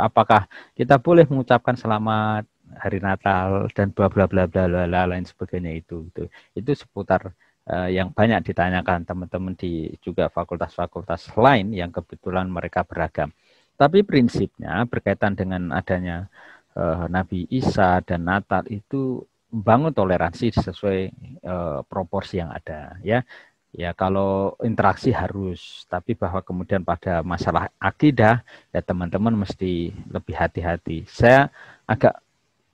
apakah kita boleh mengucapkan selamat hari Natal dan bla bla bla bla bla, lain sebagainya itu itu itu seputar uh, yang banyak ditanyakan teman-teman di juga fakultas-fakultas lain yang kebetulan mereka beragam. Tapi prinsipnya berkaitan dengan adanya uh, Nabi Isa dan Natal itu membangun toleransi sesuai uh, proporsi yang ada ya Ya kalau interaksi harus, tapi bahwa kemudian pada masalah akidah ya teman-teman mesti lebih hati-hati. Saya agak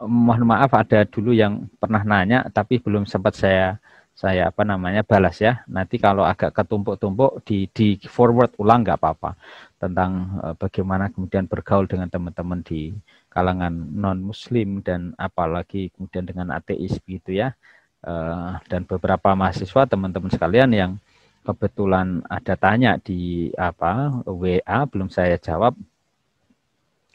mohon maaf ada dulu yang pernah nanya tapi belum sempat saya saya apa namanya balas ya. Nanti kalau agak ketumpuk-tumpuk di di forward ulang nggak apa-apa tentang eh, bagaimana kemudian bergaul dengan teman-teman di kalangan non muslim dan apalagi kemudian dengan ateis gitu ya. Eh, dan beberapa mahasiswa teman-teman sekalian yang kebetulan ada tanya di apa WA belum saya jawab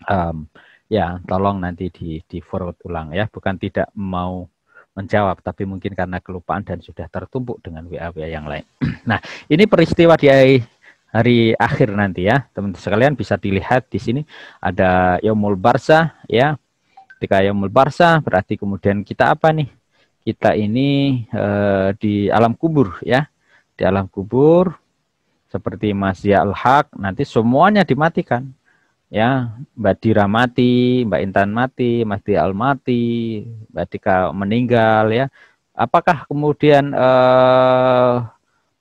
um, ya tolong nanti di di forward ulang ya bukan tidak mau menjawab, tapi mungkin karena kelupaan dan sudah tertumpuk dengan WA-WA yang lain. Nah, ini peristiwa di hari akhir nanti ya, teman-teman sekalian bisa dilihat di sini ada Yomul Barsa ya. Ketika Yomul Barsa berarti kemudian kita apa nih? kita ini e, di alam kubur ya. Di alam kubur seperti Mas ya Al-Haq nanti semuanya dimatikan. Ya, Mbak Dira mati, Mbak Intan mati, Mas Dia Al mati, Mbak Dika meninggal ya. Apakah kemudian e,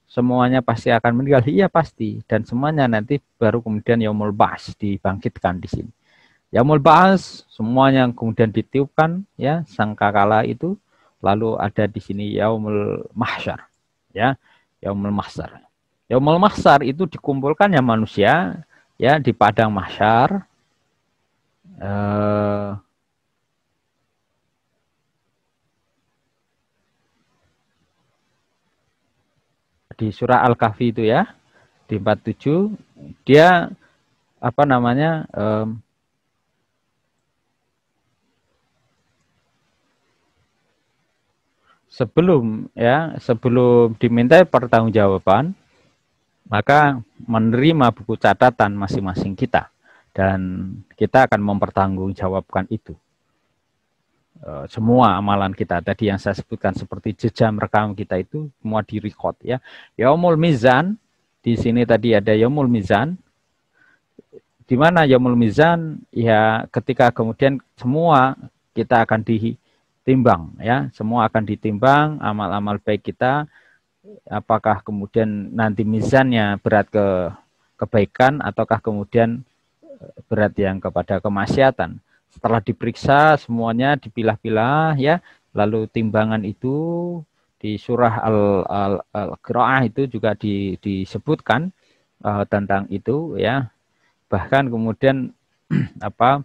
semuanya pasti akan meninggal iya pasti dan semuanya nanti baru kemudian yaumul mulbas dibangkitkan di sini yaumul mulbas semuanya kemudian ditiupkan ya sangkakala itu Lalu ada di sini yaumul mahsyar. Ya, yaumul mahsyar. Yaumul mahsyar itu dikumpulkan ya manusia ya di padang mahsyar. Eh, di surah Al-Kahfi itu ya di 47 dia apa namanya eh, sebelum ya sebelum diminta pertanggungjawaban maka menerima buku catatan masing-masing kita dan kita akan mempertanggungjawabkan itu e, semua amalan kita tadi yang saya sebutkan seperti jejam rekam kita itu semua di record ya yaumul mizan di sini tadi ada yaumul mizan di mana yaumul mizan ya ketika kemudian semua kita akan di timbang ya semua akan ditimbang amal-amal baik kita apakah kemudian nanti misalnya berat ke kebaikan ataukah kemudian eh, berat yang kepada kemaksiatan setelah diperiksa semuanya dipilah-pilah ya lalu timbangan itu di surah al, al, al ah itu juga di, disebutkan uh, tentang itu ya bahkan kemudian apa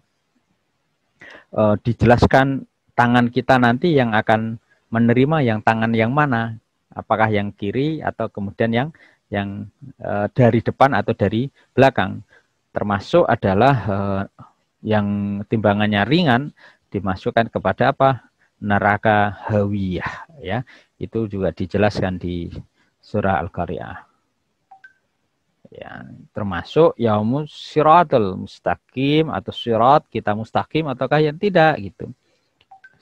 uh, dijelaskan tangan kita nanti yang akan menerima yang tangan yang mana, apakah yang kiri atau kemudian yang yang e, dari depan atau dari belakang. Termasuk adalah e, yang timbangannya ringan dimasukkan kepada apa? neraka hawiyah ya. Itu juga dijelaskan di surah Al-Qari'ah. Ya, termasuk yaumus siratul mustaqim atau sirat kita mustaqim ataukah yang tidak gitu.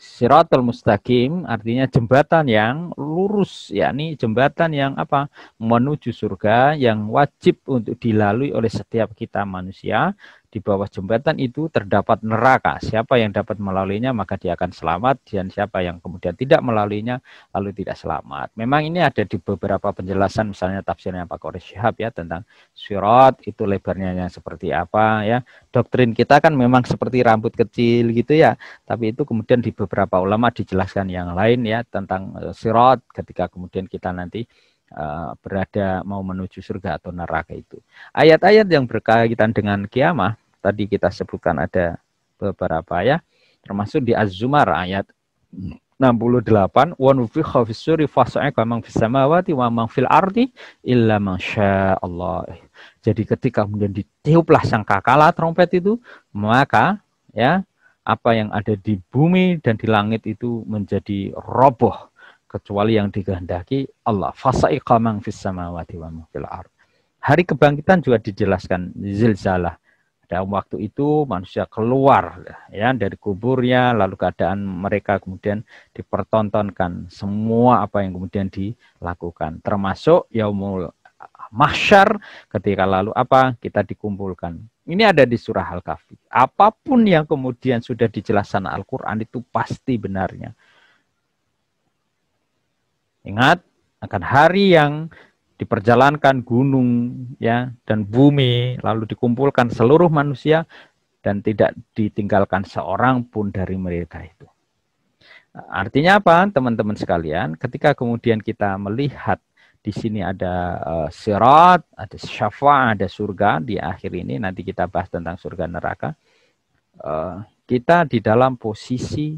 Siratul mustaqim artinya jembatan yang lurus, yakni jembatan yang apa? menuju surga yang wajib untuk dilalui oleh setiap kita manusia di bawah jembatan itu terdapat neraka. Siapa yang dapat melaluinya maka dia akan selamat dan siapa yang kemudian tidak melaluinya lalu tidak selamat. Memang ini ada di beberapa penjelasan misalnya tafsirnya Pak Qori Syihab ya tentang sirat itu lebarnya yang seperti apa ya. Doktrin kita kan memang seperti rambut kecil gitu ya, tapi itu kemudian di beberapa ulama dijelaskan yang lain ya tentang e, sirat ketika kemudian kita nanti e, berada mau menuju surga atau neraka itu. Ayat-ayat yang berkaitan dengan kiamah tadi kita sebutkan ada beberapa ya termasuk di Az-Zumar ayat 68 wa nufikha fis suri fasa'iqa man fis samawati wa man fil ardi illa man Allah. Jadi ketika kemudian ditiuplah sangkakala trompet itu, maka ya apa yang ada di bumi dan di langit itu menjadi roboh kecuali yang dikehendaki Allah. Fasa'iqa man fis samawati wa man fil ardi. Hari kebangkitan juga dijelaskan zilzalah dalam waktu itu manusia keluar ya dari kuburnya lalu keadaan mereka kemudian dipertontonkan semua apa yang kemudian dilakukan termasuk yaumul mahsyar ketika lalu apa kita dikumpulkan. Ini ada di surah Al-Kahfi. Apapun yang kemudian sudah dijelaskan Al-Qur'an itu pasti benarnya. Ingat akan hari yang diperjalankan gunung ya dan bumi lalu dikumpulkan seluruh manusia dan tidak ditinggalkan seorang pun dari mereka itu. Artinya apa, teman-teman sekalian? Ketika kemudian kita melihat di sini ada uh, sirat, ada syafa, ada surga di akhir ini nanti kita bahas tentang surga neraka. Eh, kita di dalam posisi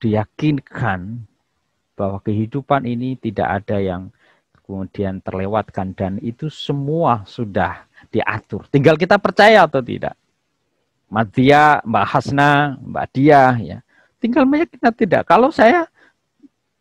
diyakinkan bahwa kehidupan ini tidak ada yang kemudian terlewatkan dan itu semua sudah diatur. Tinggal kita percaya atau tidak. Mbak Dia, Mbak Hasna, Mbak Dia, ya. Tinggal meyakinkan tidak. Kalau saya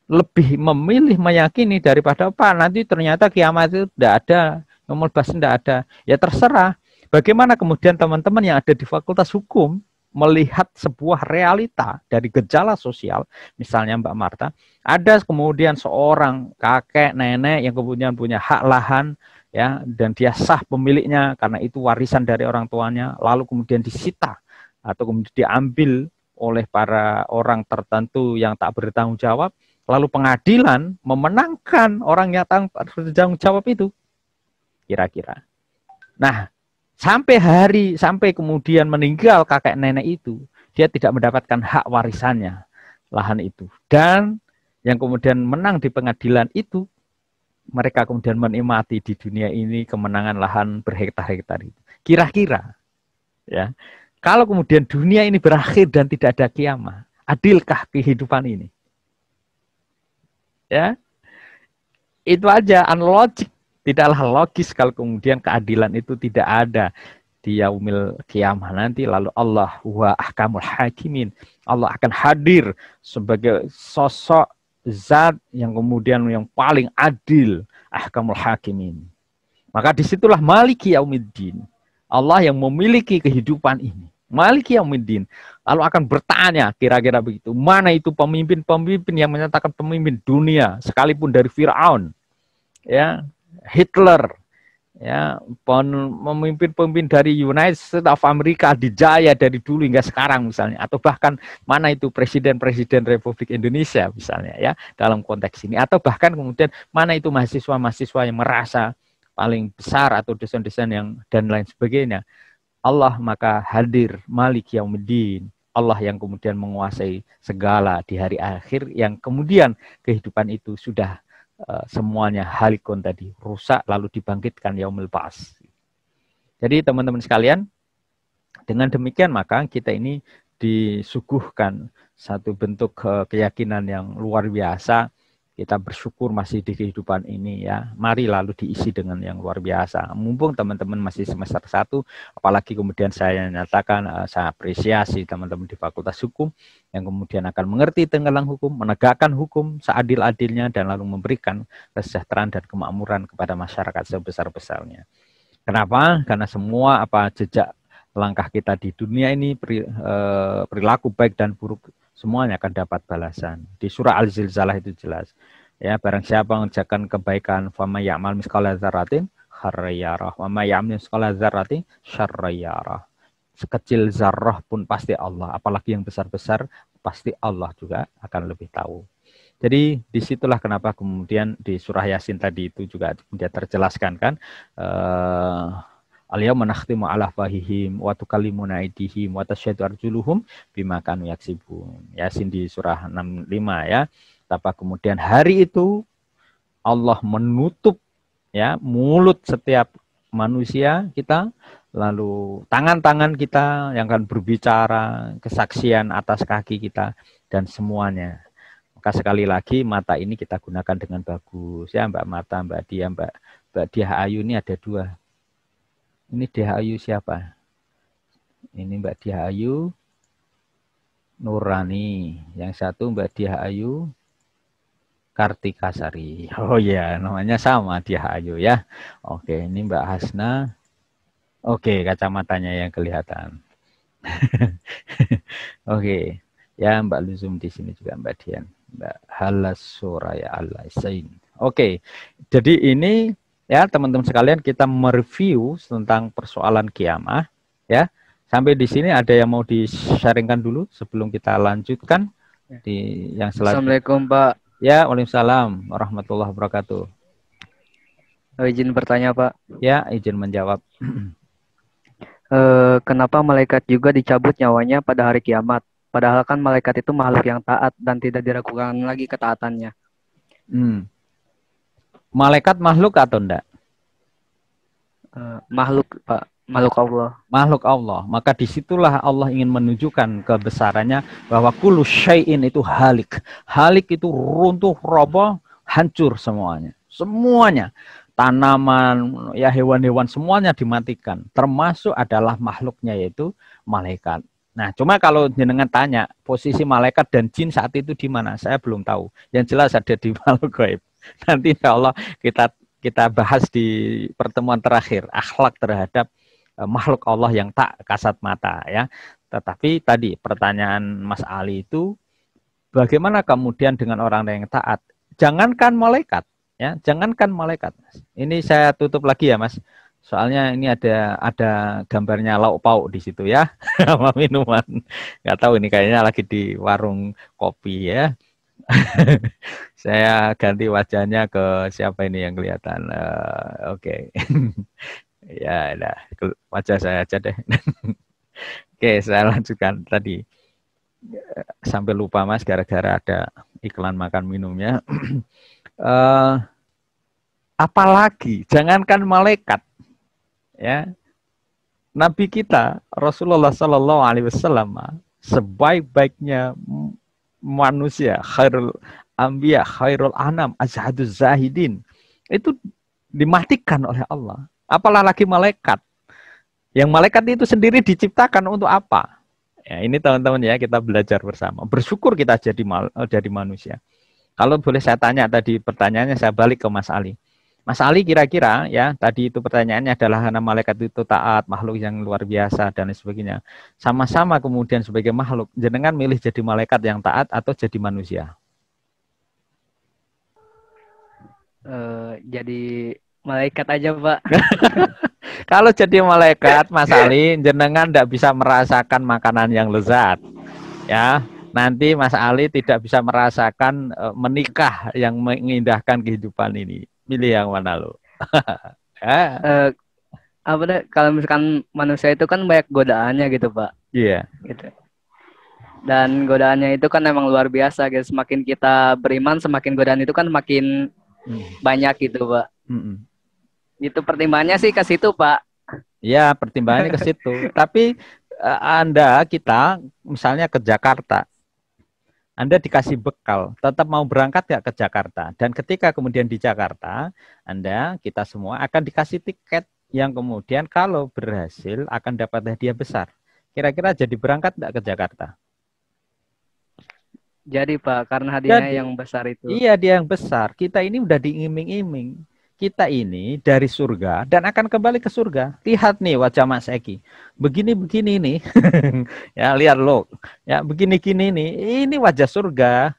lebih memilih meyakini daripada apa nanti ternyata kiamat itu tidak ada, nomor bas tidak ada. Ya terserah. Bagaimana kemudian teman-teman yang ada di fakultas hukum melihat sebuah realita dari gejala sosial, misalnya Mbak Marta, ada kemudian seorang kakek nenek yang kemudian punya hak lahan ya dan dia sah pemiliknya karena itu warisan dari orang tuanya, lalu kemudian disita atau kemudian diambil oleh para orang tertentu yang tak bertanggung jawab, lalu pengadilan memenangkan orang yang tak bertanggung jawab itu. Kira-kira. Nah, sampai hari sampai kemudian meninggal kakek nenek itu dia tidak mendapatkan hak warisannya lahan itu dan yang kemudian menang di pengadilan itu mereka kemudian menikmati di dunia ini kemenangan lahan berhektar-hektar itu kira-kira ya kalau kemudian dunia ini berakhir dan tidak ada kiamat adilkah kehidupan ini ya itu aja analogik tidaklah logis kalau kemudian keadilan itu tidak ada di yaumil kiamah nanti lalu Allah wa ahkamul hakimin Allah akan hadir sebagai sosok zat yang kemudian yang paling adil ahkamul hakimin maka disitulah maliki yaumiddin Allah yang memiliki kehidupan ini maliki yaumiddin lalu akan bertanya kira-kira begitu mana itu pemimpin-pemimpin yang menyatakan pemimpin dunia sekalipun dari Firaun ya Hitler ya memimpin pemimpin dari United States of America dijaya dari dulu hingga sekarang misalnya atau bahkan mana itu presiden-presiden Republik Indonesia misalnya ya dalam konteks ini atau bahkan kemudian mana itu mahasiswa-mahasiswa yang merasa paling besar atau desain-desain yang dan lain sebagainya Allah maka hadir Malik Medin Allah yang kemudian menguasai segala di hari akhir yang kemudian kehidupan itu sudah Eh, semuanya semuanya halikun tadi rusak lalu dibangkitkan yaumil Pas. Jadi teman-teman sekalian, dengan demikian maka kita ini disuguhkan satu bentuk eh, keyakinan yang luar biasa kita bersyukur masih di kehidupan ini ya. Mari lalu diisi dengan yang luar biasa. Mumpung teman-teman masih semester satu, apalagi kemudian saya nyatakan eh, saya apresiasi teman-teman di Fakultas Hukum yang kemudian akan mengerti tenggelang hukum, menegakkan hukum seadil-adilnya dan lalu memberikan kesejahteraan dan kemakmuran kepada masyarakat sebesar-besarnya. Kenapa? Karena semua apa jejak langkah kita di dunia ini eh, perilaku baik dan buruk semuanya akan dapat balasan. Di surah Al-Zilzalah itu jelas. Ya, barang siapa mengerjakan kebaikan fama ya'mal miskala dzarratin khairayarah, wa may ya'mal miskala dzarratin syarrayarah. Sekecil zarrah pun pasti Allah, apalagi yang besar-besar pasti Allah juga akan lebih tahu. Jadi disitulah kenapa kemudian di surah Yasin tadi itu juga kemudian terjelaskan kan uh, Al-yawma nakhtimu ala fahihim wa tukallimuna aydihim wa tasyhadu arjuluhum bima kanu yaksibun. Yasin di surah 65 ya. Tapa kemudian hari itu Allah menutup ya mulut setiap manusia kita lalu tangan-tangan kita yang akan berbicara kesaksian atas kaki kita dan semuanya maka sekali lagi mata ini kita gunakan dengan bagus ya Mbak Mata Mbak Dia Mbak Mbak Dia Ayu ini ada dua ini Ayu siapa? Ini Mbak Ayu Nurani. Yang satu Mbak Ayu Kartikasari. Oh ya, yeah. namanya sama Ayu ya. Oke, ini Mbak Hasna. Oke, kacamatanya yang kelihatan. Oke. Ya, Mbak Luzum di sini juga Mbak Dian. Mbak Halas Suraya Alaisain. Oke. Jadi ini ya teman-teman sekalian kita mereview tentang persoalan kiamah ya sampai di sini ada yang mau disaringkan dulu sebelum kita lanjutkan ya. di yang selanjutnya Assalamualaikum Pak ya Waalaikumsalam warahmatullahi wabarakatuh oh, izin bertanya Pak ya izin menjawab eh, kenapa malaikat juga dicabut nyawanya pada hari kiamat padahal kan malaikat itu makhluk yang taat dan tidak diragukan lagi ketaatannya hmm malaikat makhluk atau enggak? Eh, makhluk Pak, makhluk Allah. Makhluk Allah. Maka disitulah Allah ingin menunjukkan kebesarannya bahwa kulu syai'in itu halik. Halik itu runtuh, roboh, hancur semuanya. Semuanya tanaman, ya hewan-hewan semuanya dimatikan, termasuk adalah makhluknya yaitu malaikat. Nah, cuma kalau jenengan tanya posisi malaikat dan jin saat itu di mana, saya belum tahu. Yang jelas ada di makhluk gaib. nanti insya Allah kita kita bahas di pertemuan terakhir akhlak terhadap eh, makhluk Allah yang tak kasat mata ya. Tetapi tadi pertanyaan Mas Ali itu bagaimana kemudian dengan orang yang taat? Jangankan malaikat ya, jangankan malaikat. Ini saya tutup lagi ya Mas. Soalnya ini ada ada gambarnya lauk pauk di situ ya sama minuman. Nggak tahu ini kayaknya lagi di warung kopi ya. saya ganti wajahnya ke siapa ini yang kelihatan? Uh, Oke. Okay. ya, nah, wajah saya aja deh. Oke, okay, saya lanjutkan tadi. Eh, sampai lupa Mas gara-gara ada iklan makan minumnya. uh, apalagi jangankan malaikat ya. Nabi kita Rasulullah Shallallahu alaihi wasallam sebaik-baiknya manusia khairul ambia khairul anam azhadu zahidin itu dimatikan oleh Allah apalah lagi malaikat yang malaikat itu sendiri diciptakan untuk apa ya ini teman-teman ya kita belajar bersama bersyukur kita jadi mal, eh, jadi manusia kalau boleh saya tanya tadi pertanyaannya saya balik ke Mas Ali Mas Ali kira-kira ya tadi itu pertanyaannya adalah karena malaikat itu taat makhluk yang luar biasa dan sebagainya. Sama-sama kemudian sebagai makhluk jenengan milih jadi malaikat yang taat atau jadi manusia? Uh, jadi malaikat aja pak. Kalau jadi malaikat Mas Ali jenengan tidak bisa merasakan makanan yang lezat ya nanti Mas Ali tidak bisa merasakan eh, menikah yang mengindahkan kehidupan ini milih yang mana lo? uh, ya. eh, apa deh kalau misalkan manusia itu kan banyak godaannya gitu pak iya yeah. gitu dan godaannya itu kan emang luar biasa guys semakin kita beriman semakin godaan itu kan makin mm. banyak gitu pak mm -mm. itu pertimbangannya sih ke situ pak ya pertimbangannya ke situ tapi uh, anda kita misalnya ke Jakarta anda dikasih bekal, tetap mau berangkat nggak ke Jakarta? Dan ketika kemudian di Jakarta, Anda, kita semua akan dikasih tiket yang kemudian kalau berhasil akan dapat hadiah besar. Kira-kira jadi berangkat nggak ke Jakarta? Jadi Pak, karena hadiahnya jadi, yang besar itu. Iya, dia yang besar. Kita ini udah diiming-iming kita ini dari surga dan akan kembali ke surga. Lihat nih wajah Mas Eki. Begini-begini nih. ya, lihat lo. Ya, begini-gini nih. Ini wajah surga.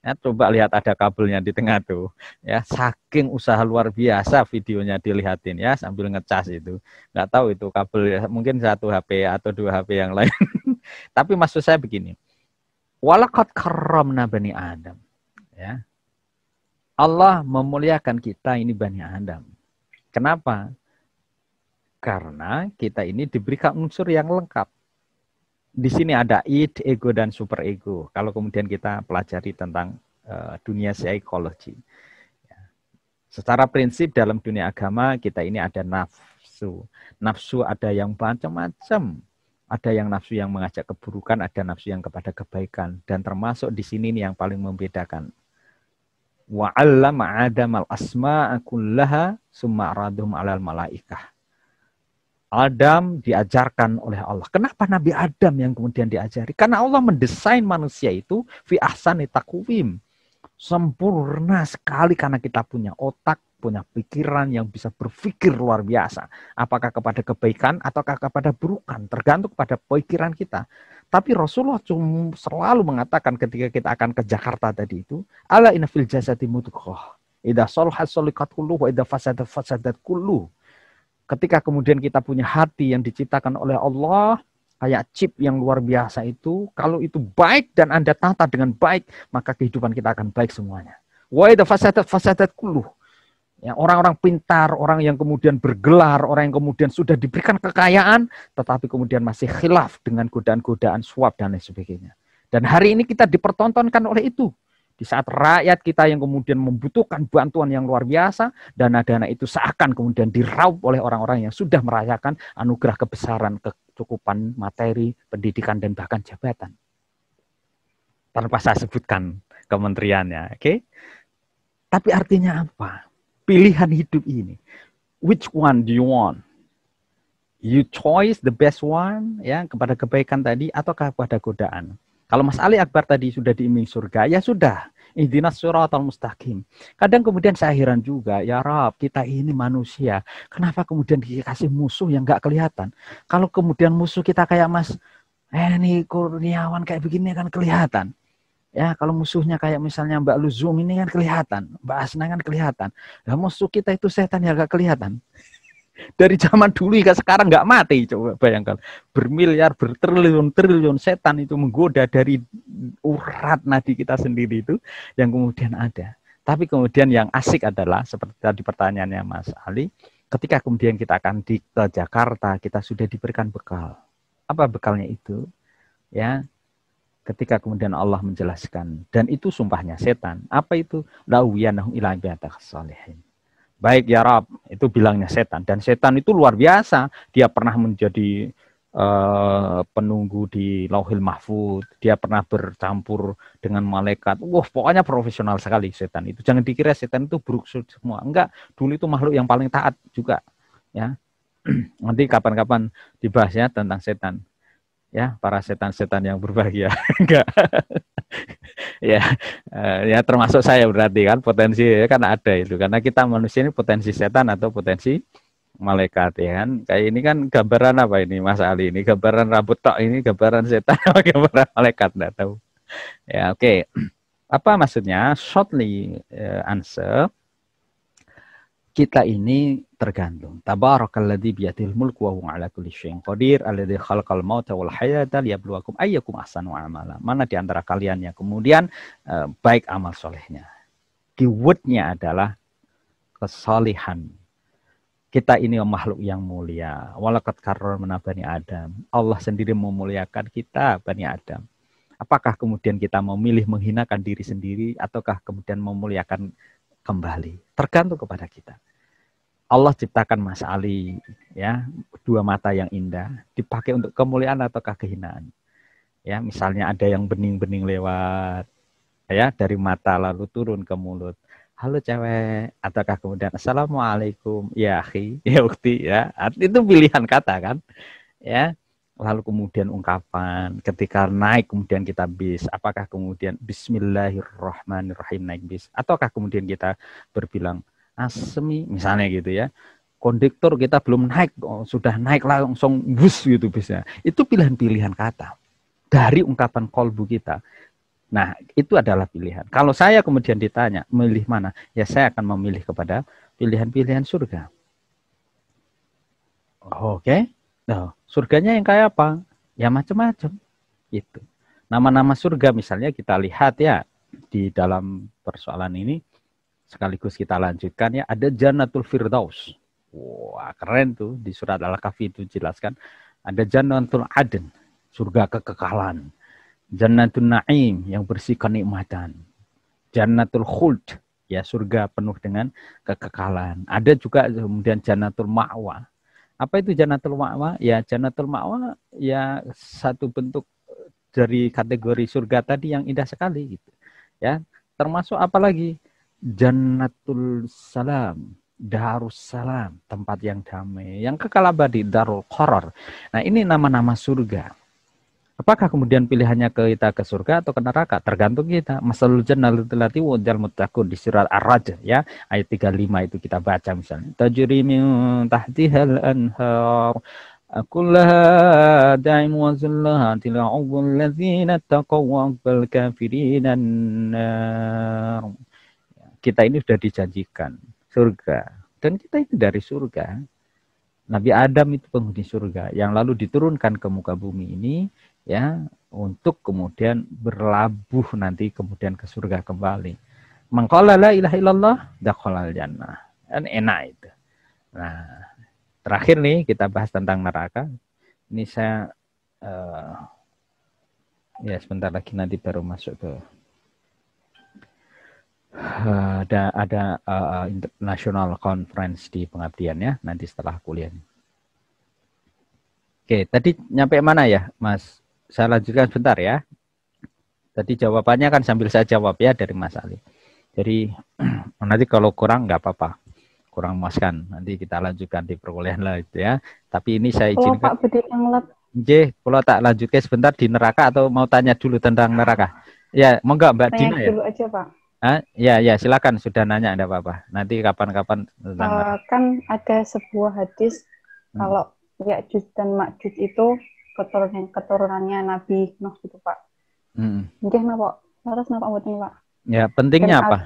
Ya, coba lihat ada kabelnya di tengah tuh. Ya, saking usaha luar biasa videonya dilihatin ya sambil ngecas itu. Nggak tahu itu kabel ya, mungkin satu HP atau dua HP yang lain. Tapi maksud saya begini. Walakat karamna bani Adam. Ya, Allah memuliakan kita ini Bani Adam. Kenapa? Karena kita ini diberikan unsur yang lengkap. Di sini ada id, ego, dan superego. Kalau kemudian kita pelajari tentang eh, dunia psikologi. Ya. Secara prinsip dalam dunia agama kita ini ada nafsu. Nafsu ada yang macam-macam. Ada yang nafsu yang mengajak keburukan, ada nafsu yang kepada kebaikan. Dan termasuk di sini nih yang paling membedakan wa 'allama Adam al-asma'a kullaha summa radhum 'alal malaikah. Adam diajarkan oleh Allah. Kenapa Nabi Adam yang kemudian diajari? Karena Allah mendesain manusia itu fi ahsani takwim. Sempurna sekali karena kita punya otak, punya pikiran yang bisa berpikir luar biasa. Apakah kepada kebaikan ataukah kepada burukan, tergantung pada pikiran kita. Tapi Rasulullah cuma selalu mengatakan ketika kita akan ke Jakarta tadi itu, Allah inna fil jasadi mudghah. Idza salahat salikat kullu wa idza fasadat fasadat kullu. Ketika kemudian kita punya hati yang diciptakan oleh Allah, kayak chip yang luar biasa itu, kalau itu baik dan Anda tata dengan baik, maka kehidupan kita akan baik semuanya. Wa idza fasadat fasadat kullu. Ya, orang-orang pintar, orang yang kemudian bergelar, orang yang kemudian sudah diberikan kekayaan, tetapi kemudian masih khilaf dengan godaan-godaan suap dan lain sebagainya. Dan hari ini kita dipertontonkan oleh itu. Di saat rakyat kita yang kemudian membutuhkan bantuan yang luar biasa, dana-dana itu seakan kemudian diraup oleh orang-orang yang sudah merayakan anugerah kebesaran, kecukupan materi, pendidikan, dan bahkan jabatan. Tanpa saya sebutkan kementeriannya, oke? Okay? Tapi artinya apa? pilihan hidup ini. Which one do you want? You choice the best one, ya, kepada kebaikan tadi atau kepada godaan. Kalau Mas Ali Akbar tadi sudah diiming surga, ya sudah. Ihdinas al mustaqim. Kadang kemudian saya heran juga, ya Rob kita ini manusia. Kenapa kemudian dikasih musuh yang nggak kelihatan? Kalau kemudian musuh kita kayak Mas, eh nih kurniawan kayak begini kan kelihatan. Ya, kalau musuhnya kayak misalnya Mbak Luzum ini kan kelihatan, Mbak Asna kan kelihatan. Nah, musuh kita itu setan yang gak kelihatan. Dari zaman dulu hingga sekarang nggak mati, coba bayangkan. Bermiliar, bertriliun-triliun setan itu menggoda dari urat nadi kita sendiri itu yang kemudian ada. Tapi kemudian yang asik adalah seperti tadi pertanyaannya Mas Ali, ketika kemudian kita akan di ke Jakarta, kita sudah diberikan bekal. Apa bekalnya itu? Ya, ketika kemudian Allah menjelaskan dan itu sumpahnya setan apa itu lauyanahum ila salihin baik ya Rab itu bilangnya setan dan setan itu luar biasa dia pernah menjadi uh, penunggu di lauhil mahfud dia pernah bercampur dengan malaikat wah pokoknya profesional sekali setan itu jangan dikira setan itu buruk semua enggak dulu itu makhluk yang paling taat juga ya nanti kapan-kapan dibahas ya tentang setan ya para setan-setan yang berbahagia enggak ya eh, ya termasuk saya berarti kan potensi ya kan ada itu karena kita manusia ini potensi setan atau potensi malaikat ya kan kayak ini kan gambaran apa ini Mas Ali ini gambaran rambut tok ini gambaran setan gambaran malaikat enggak tahu ya oke okay. apa maksudnya shortly eh, answer kita ini tergantung. Tabarakalladzi biyadil mulku wa huwa ala kulli syai'in qadir, alladzi khalaqal mauta wal hayata liyabluwakum ayyakum ahsanu amala. Mana di antara kalian yang kemudian eh, baik amal solehnya. Keywordnya adalah kesalihan. Kita ini makhluk yang mulia. Walakat karor menabani Adam. Allah sendiri memuliakan kita bani Adam. Apakah kemudian kita memilih menghinakan diri sendiri ataukah kemudian memuliakan kembali? Tergantung kepada kita. Allah ciptakan Mas Ali ya dua mata yang indah dipakai untuk kemuliaan atau kehinaan ya misalnya ada yang bening-bening lewat ya dari mata lalu turun ke mulut halo cewek ataukah kemudian assalamualaikum ya akhi ya ukti ya itu pilihan kata kan ya lalu kemudian ungkapan ketika naik kemudian kita bis apakah kemudian bismillahirrahmanirrahim naik bis ataukah kemudian kita berbilang asmi misalnya gitu ya konduktor kita belum naik oh, sudah naik langsung bus gitu bisa itu pilihan-pilihan kata dari ungkapan kolbu kita nah itu adalah pilihan kalau saya kemudian ditanya memilih mana ya saya akan memilih kepada pilihan-pilihan surga oke okay. nah, surganya yang kayak apa ya macam-macam itu nama-nama surga misalnya kita lihat ya di dalam persoalan ini sekaligus kita lanjutkan ya ada Jannatul Firdaus. Wah, keren tuh di surat Al-Kahfi itu jelaskan ada Jannatul Aden, surga kekekalan. Jannatul Naim yang bersih kenikmatan. Jannatul Khuld, ya surga penuh dengan kekekalan. Ada juga kemudian Jannatul Ma'wa. Apa itu Jannatul Ma'wa? Ya Jannatul Ma'wa ya satu bentuk dari kategori surga tadi yang indah sekali gitu. Ya, termasuk apalagi Jannatul Salam, Darussalam, tempat yang damai. Yang kekal abadi, Darul Qarar. Nah ini nama-nama surga. Apakah kemudian pilihannya ke kita ke surga atau ke neraka? Tergantung kita. Masalul jannal lati wajal mutakun di surat Ar-Raj ya ayat 35 itu kita baca misalnya. Tajri min tahtihal anhar Akulah da'im wa zullaha tila'ubul ladzina taqawwa bal kafirin an kita ini sudah dijanjikan surga dan kita itu dari surga. Nabi Adam itu penghuni surga yang lalu diturunkan ke muka bumi ini ya untuk kemudian berlabuh nanti kemudian ke surga kembali. Mengkola la ilaha illallah dakhalal jannah. Kan enak itu. Nah, terakhir nih kita bahas tentang neraka. Ini saya uh, ya sebentar lagi nanti baru masuk ke Eh, ada ada uh, international conference di pengabdian ya nanti setelah kuliah. Oke, tadi nyampe mana ya, Mas? Saya lanjutkan sebentar ya. Tadi jawabannya kan sambil saya jawab ya dari Mas Ali. Jadi nanti kalau kurang nggak apa-apa, kurang memuaskan. Nanti kita lanjutkan di perkuliahan lain ya. Tapi ini saya izinkan. Pak J, kalau tak lanjutkan sebentar di neraka atau mau tanya dulu tentang neraka? Ya, mau nggak Mbak Dina ya? Dulu aja, Pak. Ah, ya, ya, silakan. Sudah nanya, ada apa-apa. Nanti kapan-kapan Uh, kan ada sebuah hadis hmm. kalau Ya'jud dan Makjud itu keturunan keturunannya Nabi Nuh gitu Pak. Hmm. Mungkin napa? apa napa Pak? Ya, pentingnya dan apa?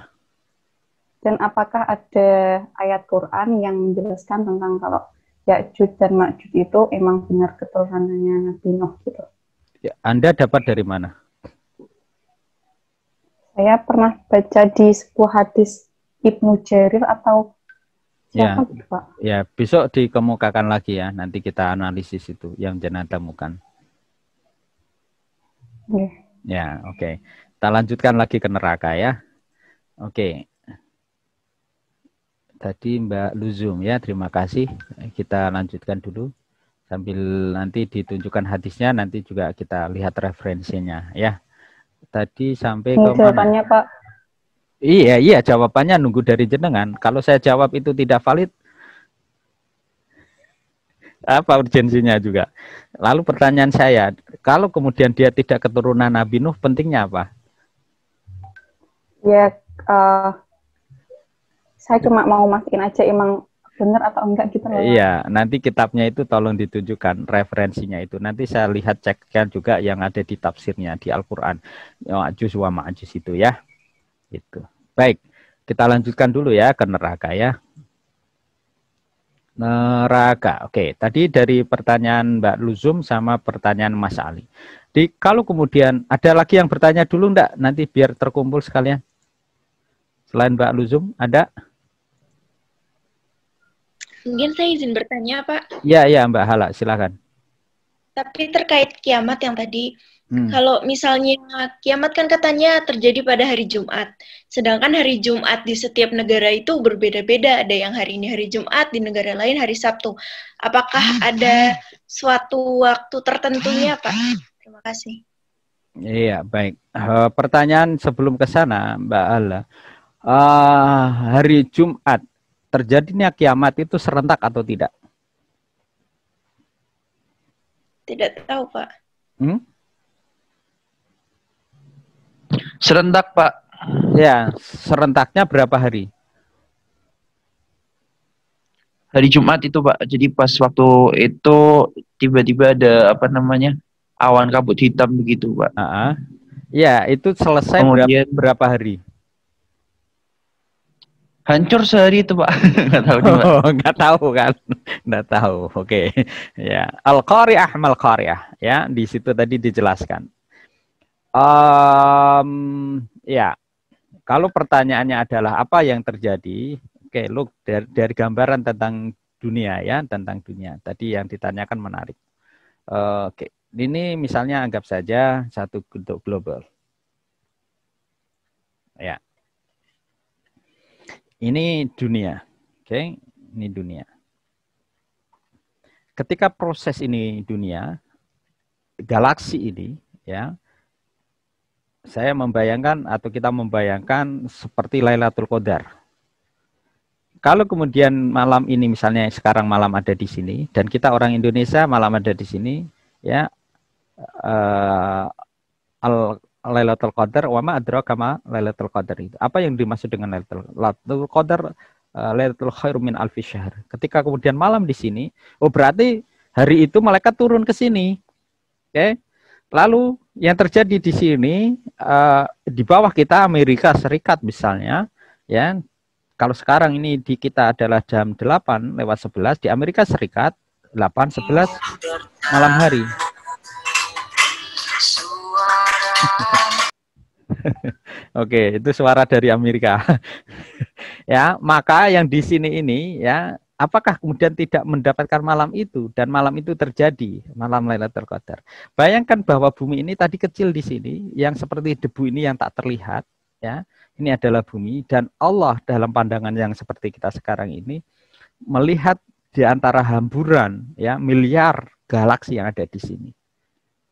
Dan apakah ada ayat Quran yang menjelaskan tentang kalau Ya'jud dan Makjud itu emang benar keturunannya Nabi Nuh gitu? Ya, Anda dapat dari mana? saya pernah baca di sebuah hadis Ibnu Jarir atau ya. siapa ya, Pak? Ya, besok dikemukakan lagi ya. Nanti kita analisis itu yang jenazah temukan. Ya, ya oke. Okay. Kita lanjutkan lagi ke neraka ya. Oke. Okay. Tadi Mbak Luzum ya, terima kasih. Kita lanjutkan dulu sambil nanti ditunjukkan hadisnya nanti juga kita lihat referensinya ya. Tadi sampai Ini ke jawabannya, mana? Pak. Iya, iya, jawabannya nunggu dari jenengan. Kalau saya jawab itu tidak valid, apa urgensinya juga. Lalu pertanyaan saya, kalau kemudian dia tidak keturunan Nabi Nuh, pentingnya apa? Ya, uh, saya cuma mau makin aja emang benar atau enggak gitu loh. Iya, nanti kitabnya itu tolong ditunjukkan referensinya itu. Nanti saya lihat cekkan juga yang ada di tafsirnya di Al-Qur'an. Ya, ma'juz wa ma'juz itu ya. Itu. Baik, kita lanjutkan dulu ya ke neraka ya. Neraka. Oke, tadi dari pertanyaan Mbak Luzum sama pertanyaan Mas Ali. Di kalau kemudian ada lagi yang bertanya dulu enggak? Nanti biar terkumpul sekalian. Selain Mbak Luzum, ada? Mungkin saya izin bertanya, Pak. Ya, ya, Mbak Hala, silakan. Tapi terkait kiamat yang tadi, hmm. kalau misalnya kiamat kan katanya terjadi pada hari Jumat. Sedangkan hari Jumat di setiap negara itu berbeda-beda. Ada yang hari ini hari Jumat, di negara lain hari Sabtu. Apakah hmm. ada suatu waktu tertentunya, Pak? Terima kasih. Iya, baik. Eh, pertanyaan sebelum ke sana, Mbak Hala. Uh, hari Jumat terjadinya kiamat itu serentak atau tidak? Tidak tahu, Pak. Hmm? Serentak, Pak. Ya, serentaknya berapa hari? Hari Jumat itu, Pak. Jadi pas waktu itu tiba-tiba ada apa namanya? awan kabut hitam begitu, Pak. Uh -huh. Ya, itu selesai Kemudian, berapa, berapa hari? hancur sehari itu pak nggak tahu oh, nggak tahu kan nggak tahu oke okay. ya al qariah mal qariah ya di situ tadi dijelaskan um, ya kalau pertanyaannya adalah apa yang terjadi oke okay, look dari, dari gambaran tentang dunia ya tentang dunia tadi yang ditanyakan menarik uh, oke okay. ini misalnya anggap saja satu bentuk global ya ini dunia. Oke, okay? ini dunia. Ketika proses ini dunia, galaksi ini ya saya membayangkan atau kita membayangkan seperti Lailatul Qadar. Kalau kemudian malam ini misalnya sekarang malam ada di sini dan kita orang Indonesia malam ada di sini ya uh, al Lailatul Qadar wama ma adraka ma Lailatul Qadar itu. Apa yang dimaksud dengan Lailatul Qadar eh, Lailatul Khairu min alfi syahr. Ketika kemudian malam di sini, oh berarti hari itu malaikat turun ke sini. Oke. Okay? Lalu yang terjadi di sini uh, di bawah kita Amerika Serikat misalnya, ya. Kalau sekarang ini di kita adalah jam 8 lewat 11 di Amerika Serikat 8 11 iya, malam hari. Oke, itu suara dari Amerika. ya, maka yang di sini ini ya, apakah kemudian tidak mendapatkan malam itu dan malam itu terjadi malam Lailatul Qadar. Bayangkan bahwa bumi ini tadi kecil di sini, yang seperti debu ini yang tak terlihat, ya. Ini adalah bumi dan Allah dalam pandangan yang seperti kita sekarang ini melihat di antara hamburan ya miliar galaksi yang ada di sini.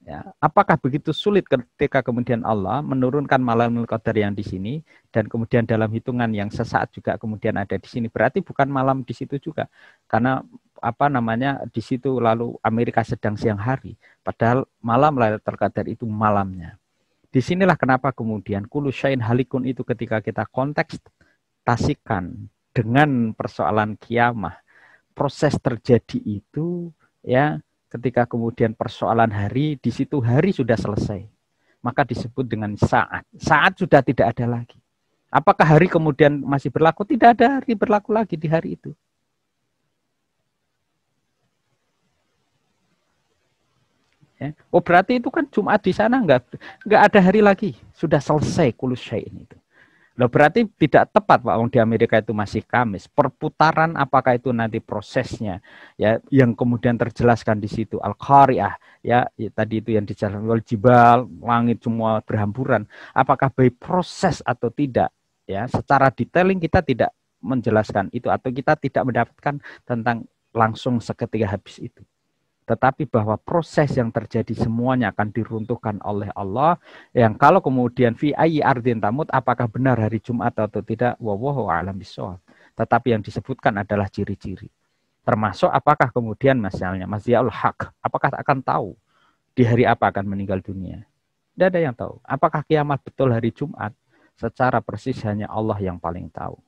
Ya. Apakah begitu sulit ketika kemudian Allah menurunkan malamul qadar yang di sini dan kemudian dalam hitungan yang sesaat juga kemudian ada di sini. Berarti bukan malam di situ juga. Karena apa namanya di situ lalu Amerika sedang siang hari padahal malam Lailatul Qadar itu malamnya. Disinilah kenapa kemudian syain halikun itu ketika kita konteks tasikan dengan persoalan kiamah proses terjadi itu ya Ketika kemudian persoalan hari, di situ hari sudah selesai. Maka disebut dengan saat. Saat sudah tidak ada lagi. Apakah hari kemudian masih berlaku? Tidak ada hari berlaku lagi di hari itu. Ya. Oh berarti itu kan Jumat di sana nggak nggak ada hari lagi sudah selesai kulus ini itu. Loh berarti tidak tepat Pak Wong di Amerika itu masih Kamis. Perputaran apakah itu nanti prosesnya ya yang kemudian terjelaskan di situ Al-Qari'ah ya, ya tadi itu yang dijelaskan oleh jibal, langit semua berhamburan. Apakah by proses atau tidak ya secara detailing kita tidak menjelaskan itu atau kita tidak mendapatkan tentang langsung seketika habis itu tetapi bahwa proses yang terjadi semuanya akan diruntuhkan oleh Allah yang kalau kemudian fi ayyi ardin tamut apakah benar hari Jumat atau tidak wallahu alam bisawab tetapi yang disebutkan adalah ciri-ciri termasuk apakah kemudian misalnya Mas Haq apakah akan tahu di hari apa akan meninggal dunia tidak ada yang tahu apakah kiamat betul hari Jumat secara persis hanya Allah yang paling tahu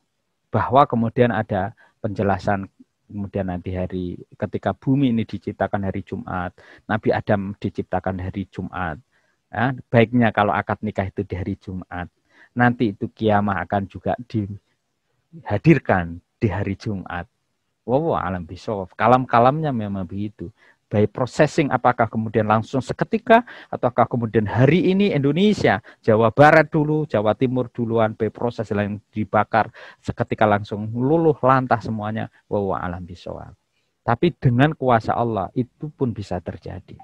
bahwa kemudian ada penjelasan kemudian nanti hari ketika bumi ini diciptakan hari Jumat, Nabi Adam diciptakan hari Jumat. Ya, baiknya kalau akad nikah itu di hari Jumat. Nanti itu kiamah akan juga dihadirkan di hari Jumat. Wow, alam bisawaf. Kalam-kalamnya memang begitu by processing apakah kemudian langsung seketika ataukah kemudian hari ini Indonesia Jawa Barat dulu Jawa Timur duluan by proses yang dibakar seketika langsung luluh lantah semuanya wow alam bisawab tapi dengan kuasa Allah itu pun bisa terjadi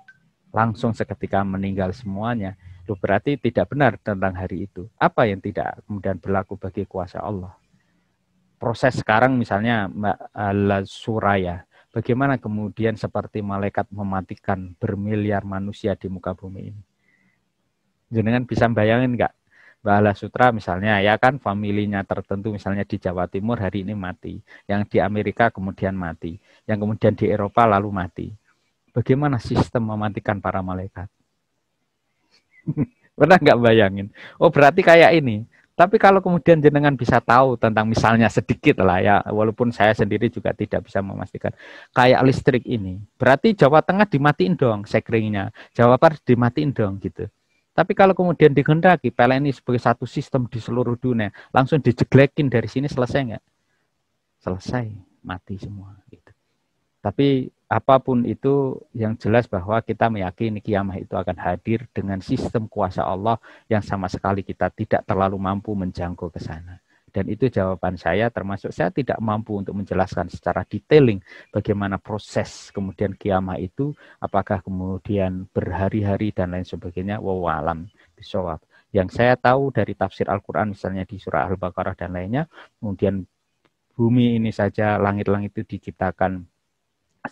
langsung seketika meninggal semuanya itu berarti tidak benar tentang hari itu. Apa yang tidak kemudian berlaku bagi kuasa Allah? Proses sekarang misalnya Mbak eh, Suraya Bagaimana kemudian seperti malaikat mematikan bermiliar manusia di muka bumi ini? Jenengan bisa bayangin nggak? Bahala Sutra misalnya ya kan familinya tertentu misalnya di Jawa Timur hari ini mati, yang di Amerika kemudian mati, yang kemudian di Eropa lalu mati. Bagaimana sistem mematikan para malaikat? Pernah nggak bayangin? Oh berarti kayak ini, tapi kalau kemudian jenengan bisa tahu tentang misalnya sedikit lah ya, walaupun saya sendiri juga tidak bisa memastikan. Kayak listrik ini, berarti Jawa Tengah dimatiin dong sekringnya, Jawa Barat dimatiin dong gitu. Tapi kalau kemudian digendaki PLN ini sebagai satu sistem di seluruh dunia, langsung dijeglekin dari sini selesai nggak? Selesai, mati semua. Gitu. Tapi apapun itu yang jelas bahwa kita meyakini kiamat itu akan hadir dengan sistem kuasa Allah yang sama sekali kita tidak terlalu mampu menjangkau ke sana. Dan itu jawaban saya termasuk saya tidak mampu untuk menjelaskan secara detailing bagaimana proses kemudian kiamat itu apakah kemudian berhari-hari dan lain sebagainya wawalam bisawab. Yang saya tahu dari tafsir Al-Qur'an misalnya di surah Al-Baqarah dan lainnya kemudian bumi ini saja langit-langit itu diciptakan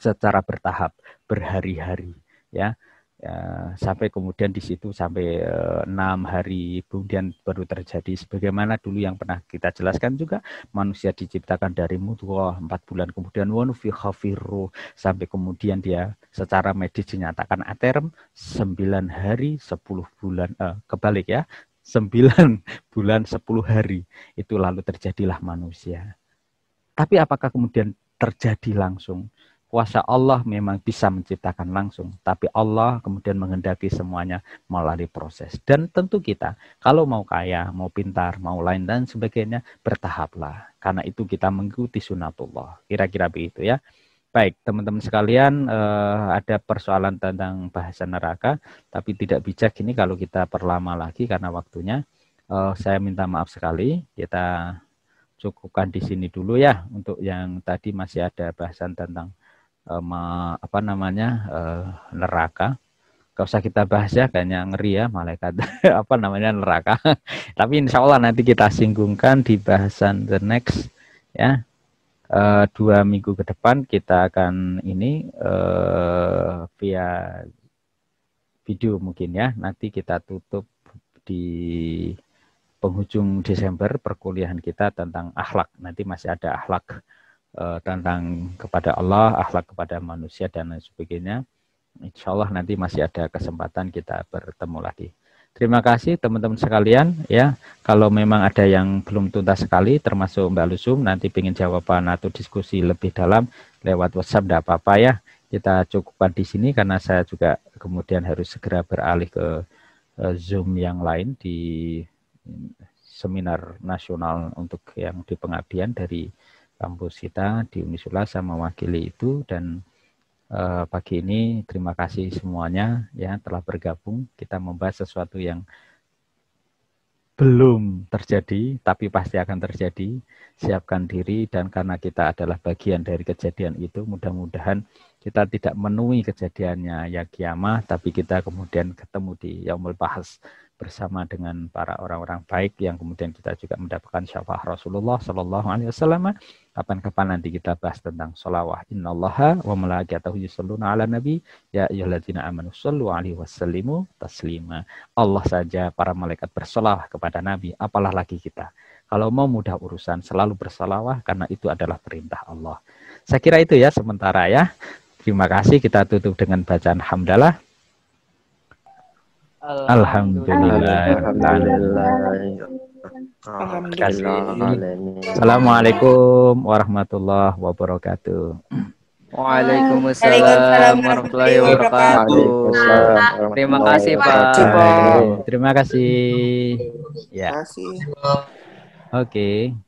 secara bertahap berhari-hari ya ya, sampai kemudian di situ sampai eh, enam hari kemudian baru terjadi sebagaimana dulu yang pernah kita jelaskan juga manusia diciptakan dari mutuah empat bulan kemudian wanufikhafiru sampai kemudian dia secara medis dinyatakan aterm sembilan hari sepuluh bulan eh, kebalik ya sembilan bulan sepuluh hari itu lalu terjadilah manusia tapi apakah kemudian terjadi langsung kuasa Allah memang bisa menciptakan langsung, tapi Allah kemudian menghendaki semuanya melalui proses. Dan tentu kita, kalau mau kaya, mau pintar, mau lain dan sebagainya, bertahaplah. Karena itu kita mengikuti sunatullah. Kira-kira begitu ya. Baik, teman-teman sekalian, eh, ada persoalan tentang bahasa neraka, tapi tidak bijak ini kalau kita perlama lagi karena waktunya. Eh, saya minta maaf sekali, kita cukupkan di sini dulu ya untuk yang tadi masih ada bahasan tentang um, apa namanya uh, neraka gak usah kita bahas ya kayaknya ngeri ya malaikat apa namanya neraka tapi insya Allah nanti kita singgungkan di bahasan the next ya uh, dua minggu ke depan kita akan ini uh, via video mungkin ya nanti kita tutup di penghujung Desember perkuliahan kita tentang akhlak nanti masih ada akhlak uh, tentang kepada Allah, akhlak kepada manusia dan lain sebagainya. Insya Allah nanti masih ada kesempatan kita bertemu lagi. Terima kasih teman-teman sekalian ya. Kalau memang ada yang belum tuntas sekali termasuk Mbak Lusum nanti ingin jawaban atau diskusi lebih dalam lewat WhatsApp tidak apa-apa ya. Kita cukupkan di sini karena saya juga kemudian harus segera beralih ke eh, Zoom yang lain di seminar nasional untuk yang di pengabdian dari kampus kita di Unisula sama mewakili itu dan uh, pagi ini terima kasih semuanya ya telah bergabung kita membahas sesuatu yang belum terjadi tapi pasti akan terjadi siapkan diri dan karena kita adalah bagian dari kejadian itu mudah-mudahan kita tidak menui kejadiannya ya kiamah tapi kita kemudian ketemu di yaumul bahas bersama dengan para orang-orang baik yang kemudian kita juga mendapatkan syafaat Rasulullah Shallallahu Alaihi Wasallam kapan-kapan nanti kita bahas tentang sholawat. Innallaha wa malaikatahu yusholluna ala nabi ya ayyuhallazina amanu shollu alaihi wasallimu taslima. Allah saja para malaikat bersolawat kepada nabi, apalah lagi kita. Kalau mau mudah urusan selalu bersolawat karena itu adalah perintah Allah. Saya kira itu ya sementara ya. Terima kasih kita tutup dengan bacaan hamdalah. Alhamdulillah. Alhamdulillah. Alhamdulillah. Ah, Assalamualaikum warahmatullahi wabarakatuh. Waalaikumsalam warahmatullahi wabarakatuh. Terima kasih Pak. Terima kasih. Ya. Oke. Okay.